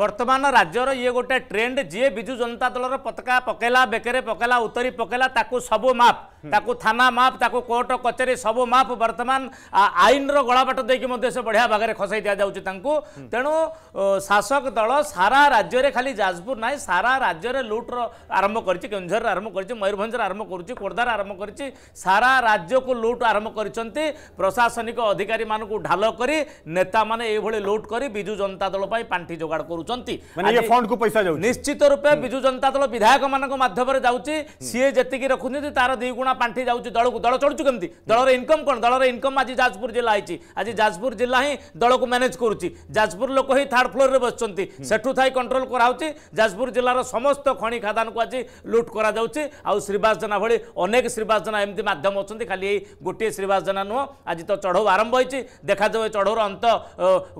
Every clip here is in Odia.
ବର୍ତ୍ତମାନ ରାଜ୍ୟର ଇଏ ଗୋଟେ ଟ୍ରେଣ୍ଡ ଯିଏ ବିଜୁ ଜନତା ଦଳର ପତାକା ପକାଇଲା ବେକରେ ପକାଇଲା ଉତ୍ତରୀ ପକାଇଲା ତାକୁ ସବୁ ମାପ ତାକୁ ଥାନା ମାପ୍ ତାକୁ କୋର୍ଟ କଚେରୀ ସବୁ ମାପ୍ ବର୍ତ୍ତମାନ ଆଇନର ଗଳାବାଟ ଦେଇକି ମଧ୍ୟ ସେ ବଢ଼ିଆ ଭାଗରେ ଖସାଇ ଦିଆଯାଉଛି ତାଙ୍କୁ ତେଣୁ ଶାସକ ଦଳ ସାରା ରାଜ୍ୟରେ ଖାଲି ଯାଜପୁର ନାହିଁ ସାରା ରାଜ୍ୟରେ ଲୁଟ୍ର ଆରମ୍ଭ କରିଛି କେନ୍ଦୁଝରରେ ଆରମ୍ଭ କରିଛି ମୟୂରଭଞ୍ଜରେ ଆରମ୍ଭ କରୁଛି ଖୋର୍ଦ୍ଧାରେ ଆରମ୍ଭ କରିଛି ସାରା ରାଜ୍ୟକୁ ଲୁଟ୍ ଆରମ୍ଭ କରିଛନ୍ତି ପ୍ରଶାସନିକ ଅଧିକାରୀମାନଙ୍କୁ ଢାଲ କରି ନେତାମାନେ ଏଇଭଳି ଲୁଟ୍ କରି ବିଜୁ ଜନତା ଦଳ ପାଇଁ ପାଣ୍ଠି ଯୋଗାଡ଼ କରୁଛନ୍ତି ନିଶ୍ଚିତ ରୂପେ ବିଜୁ ଜନତା ଦଳ ବିଧାୟକମାନଙ୍କ ମାଧ୍ୟମରେ ଯାଉଛି ସିଏ ଯେତିକି ରଖୁଛନ୍ତି ତାର ଦୁଇଗୁଣ ଟଙ୍କା ପାଣ୍ଠି ଯାଉଛି ଦଳକୁ ଦଳ ଚଳୁଛୁ କେମିତି ଦଳର ଇନକମ୍ କ'ଣ ଦଳର ଇନକମ୍ ଆଜି ଯାଜପୁର ଜିଲ୍ଲା ହେଇଛି ଆଜି ଯାଜପୁର ଜିଲ୍ଲା ହିଁ ଦଳକୁ ମ୍ୟାନେଜ୍ କରୁଛି ଯାଜପୁର ଲୋକ ହିଁ ଥାର୍ଡ ଫ୍ଲୋରରେ ବସିଛନ୍ତି ସେଠୁ ଥାଇ କଣ୍ଟ୍ରୋଲ କରାହେଉଛି ଯାଜପୁର ଜିଲ୍ଲାର ସମସ୍ତ ଖଣି ଖାଦାନକୁ ଆଜି ଲୁଟ୍ କରାଯାଉଛି ଆଉ ଶ୍ରୀବାସ ଜେନା ଭଳି ଅନେକ ଶ୍ରୀବାସ ଜେନା ଏମିତି ମାଧ୍ୟମ ଅଛନ୍ତି ଖାଲି ଏଇ ଗୋଟିଏ ଶ୍ରୀବାସ ଜେନା ନୁହଁ ଆଜି ତ ଚଢ଼ଉ ଆରମ୍ଭ ହୋଇଛି ଦେଖାଯାଉ ଏ ଚଢ଼ଉର ଅନ୍ତ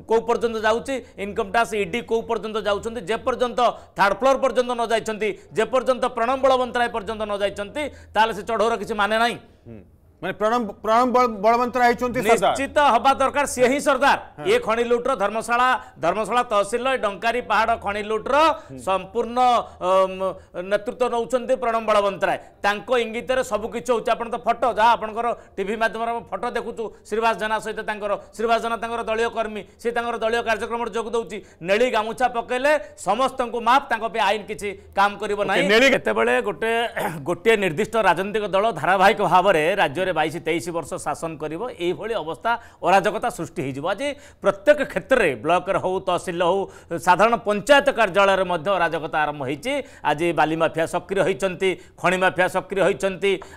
କେଉଁ ପର୍ଯ୍ୟନ୍ତ ଯାଉଛି ଇନକମ୍ ଟ୍ୟାକ୍ସ ଇଡି କେଉଁ ପର୍ଯ୍ୟନ୍ତ ଯାଉଛନ୍ତି ଯେପର୍ଯ୍ୟନ୍ତ ଥାର୍ଡ ଫ୍ଲୋର ପର୍ଯ୍ୟନ୍ତ ନ ଯାଇଛନ୍ତି ଯେପର୍ଯ୍ୟନ୍ତ ପ୍ରଣବ ବଳବନ୍ତରାୟ ପର୍ଯ୍ୟନ୍ତ ନ ଯାଇଛନ୍ତି ତାହେଲେ ସେ ଚଢ଼ଉର किसी माने ना ମାନେ ପ୍ରଣବ ପ୍ରଣବ ବଳବନ୍ତ ହେଇଛନ୍ତି ନିଶ୍ଚିତ ହବା ଦରକାର ସିଏ ହିଁ ସର୍ଦ୍ଦାର ଏ ଖଣି ଲୁଟ୍ର ଧର୍ମଶାଳା ଧର୍ମଶାଳା ତହସିଲ ଏ ଡଙ୍କାରୀ ପାହାଡ଼ ଖଣି ଲୁଟ୍ର ସମ୍ପୂର୍ଣ୍ଣ ନେତୃତ୍ୱ ନେଉଛନ୍ତି ପ୍ରଣବ ବଳବନ୍ତରାୟ ତାଙ୍କ ଇଙ୍ଗିତରେ ସବୁକିଛି ହେଉଛି ଆପଣ ତ ଫଟୋ ଯାହା ଆପଣଙ୍କର ଟିଭି ମାଧ୍ୟମରେ ଫଟୋ ଦେଖୁଛୁ ଶ୍ରୀବାସ ଜେନା ସହିତ ତାଙ୍କର ଶ୍ରୀବାସ ଜେନା ତାଙ୍କର ଦଳୀୟ କର୍ମୀ ସେ ତାଙ୍କର ଦଳୀୟ କାର୍ଯ୍ୟକ୍ରମରେ ଯୋଗ ଦେଉଛି ନେଳି ଗାମୁଛା ପକାଇଲେ ସମସ୍ତଙ୍କୁ ମାଫ୍ ତାଙ୍କ ପାଇଁ ଆଇନ କିଛି କାମ କରିବ ନାହିଁ ନେଳି କେତେବେଳେ ଗୋଟେ ଗୋଟିଏ ନିର୍ଦ୍ଦିଷ୍ଟ ରାଜନୈତିକ ଦଳ ଧାରାବାହିକ ଭାବରେ ରାଜ୍ୟରେ বাইশ তেইশ বর্ষ শাসন করব এইভাবে অবস্থা অরাজকতা সৃষ্টি হয়ে যাব আজ প্রত্যেক ক্ষেত্রে ব্লকর হো তহসিল হো সাধারণ পঞ্চায়েত কার্যালয়ের মধ্যে অরাজকতা আরম্ভ হয়েছে আজ বালি মাফিয়া সক্রিয় হয়েছেন খনি মাফিয়া সক্রিয় হয়েছেন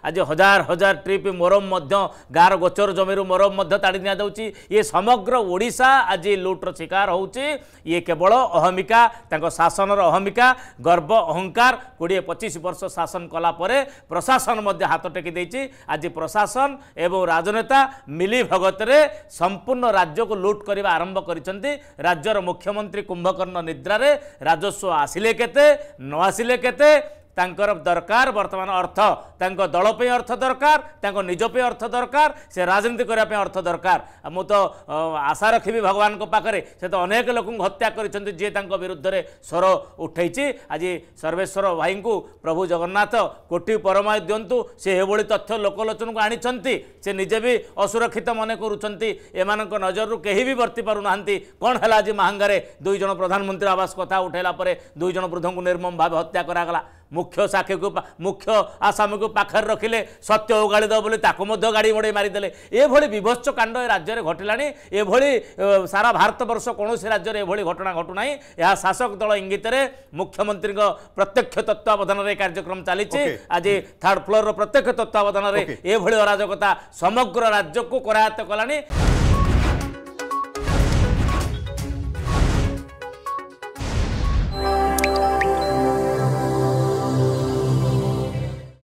আজ হাজার হাজার ট্রিপ মোরম মধ্যে গাঁর গোচর জমির মোরম মধ্যে তাড়ি নিয়া যাচ্ছে ইয়ে সমগ্র ওড়শা আজ লুটর শিকার হচ্ছে ইয়ে কেবল অহমিকা ତାଙ୍କ ଶାସନର ଅହମିକା ଗର୍ବ ଅହଙ୍କାର କୋଡ଼ିଏ ପଚିଶ ବର୍ଷ ଶାସନ କଲା ପରେ ପ୍ରଶାସନ ମଧ୍ୟ ହାତ ଟେକି ଦେଇଛି ଆଜି ପ୍ରଶାସନ ପ୍ରଶାସନ ଏବଂ ରାଜନେତା ମିଳିଭଗତରେ ସମ୍ପୂର୍ଣ୍ଣ ରାଜ୍ୟକୁ ଲୁଟ୍ କରିବା ଆରମ୍ଭ କରିଛନ୍ତି ରାଜ୍ୟର ମୁଖ୍ୟମନ୍ତ୍ରୀ କୁମ୍ଭକର୍ଣ୍ଣ ନିଦ୍ରାରେ ରାଜସ୍ୱ ଆସିଲେ କେତେ ନ ଆସିଲେ କେତେ तर दरकार वर्तमान अर्थ दल पे अर्थ दरकार निज पे अर्थ दरकार सि राजनीति अर्थ दरकार म तो आशा भगवान को पाकरे से तो अनेक लोक को हत्या जे गरिन्छ विरुद्ध रे स्वर उठै छी आज सर्वेश्वर भाई को प्रभु जगन्नाथ परमाय से हे बोली तथ्य लोकलोचन को लोकलोचनको से निजे भी असुरक्षित मनकुन चाहिँ एमा नजरु केही भी बर्ती पारु नाहंती कोन हला पाउँदै कन् दुई दुईजना प्रधानमंत्री आवास कथा उठैला परे दुई उठालाप वृद्ध को निर्मम भावे हत्या करा गला ମୁଖ୍ୟ ସାକ୍ଷୀକୁ ମୁଖ୍ୟ ଆସାମକୁ ପାଖରେ ରଖିଲେ ସତ୍ୟ ଓଗାଳି ଦେବ ବୋଲି ତାକୁ ମଧ୍ୟ ଗାଡ଼ି ମଡ଼େଇ ମାରିଦେଲେ ଏଭଳି ବିଭତ୍ସ କାଣ୍ଡ ଏ ରାଜ୍ୟରେ ଘଟିଲାଣି ଏଭଳି ସାରା ଭାରତବର୍ଷ କୌଣସି ରାଜ୍ୟରେ ଏଭଳି ଘଟଣା ଘଟୁନାହିଁ ଏହା ଶାସକ ଦଳ ଇଙ୍ଗିତରେ ମୁଖ୍ୟମନ୍ତ୍ରୀଙ୍କ ପ୍ରତ୍ୟକ୍ଷ ତତ୍ତ୍ୱାବଧାନରେ ଏ କାର୍ଯ୍ୟକ୍ରମ ଚାଲିଛି ଆଜି ଥାର୍ଡ ଫ୍ଲୋରର ପ୍ରତ୍ୟକ୍ଷ ତତ୍ତ୍ୱାବଧାନରେ ଏଭଳି ଅରାଜକତା ସମଗ୍ର ରାଜ୍ୟକୁ କରାୟତ୍ତ କଲାଣି